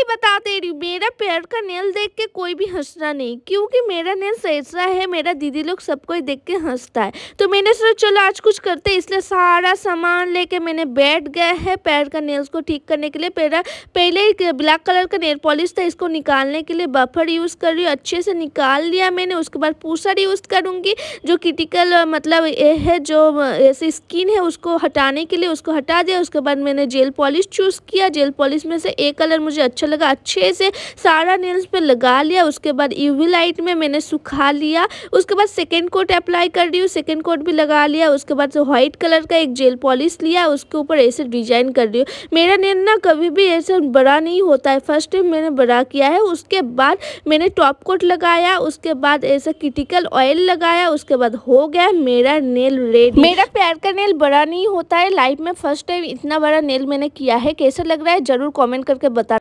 ही बता दे रही मेरा पैर का नेल देख के कोई भी हंसना नहीं क्योंकि मेरा नेल सहसा है मेरा दीदी लोग सबको देख के हंसता है तो मैंने सोचा चलो आज कुछ करते इसलिए सारा सामान लेके मैंने बैठ गया है पैर का नेल्स को ठीक करने के लिए मेरा पहले एक ब्लैक कलर का नेल पॉलिश था इसको निकालने के लिए बफर यूज़ कर रही हूँ अच्छे से निकाल लिया मैंने उसके बाद पूसर यूज़ करूँगी जो क्रिटिकल मतलब ये है जो ऐसे स्किन है उसको हटाने के लिए उसको हटा दिया उसके बाद मैंने जेल पॉलिश चूज़ किया जेल पॉलिश में से एक कलर मुझे अच्छा लगा अच्छे से सारा नेल्स पे लगा लिया उसके बाद यूवी लाइट में मैंने सुखा लिया उसके बाद सेकेंड कोट अप्लाई कर रही हूँ सेकेंड कोट भी लगा लिया उसके बाद व्हाइट कलर का एक जेल पॉलिश लिया उसके ऊपर ऐसे डिजाइन कर रही हूँ मेरा नेल ना कभी भी ऐसे बड़ा नहीं होता है फर्स्ट टाइम मैंने बड़ा किया है उसके बाद मैंने टॉप कोट लगाया उसके बाद ऐसा क्रिटिकल ऑयल लगाया उसके बाद हो गया मेरा नेल रेड मेरा पैर का नेल बड़ा नहीं होता है लाइफ में फर्स्ट टाइम इतना बड़ा नेल मैंने किया है कैसा लग रहा है ज़रूर कमेंट करके बता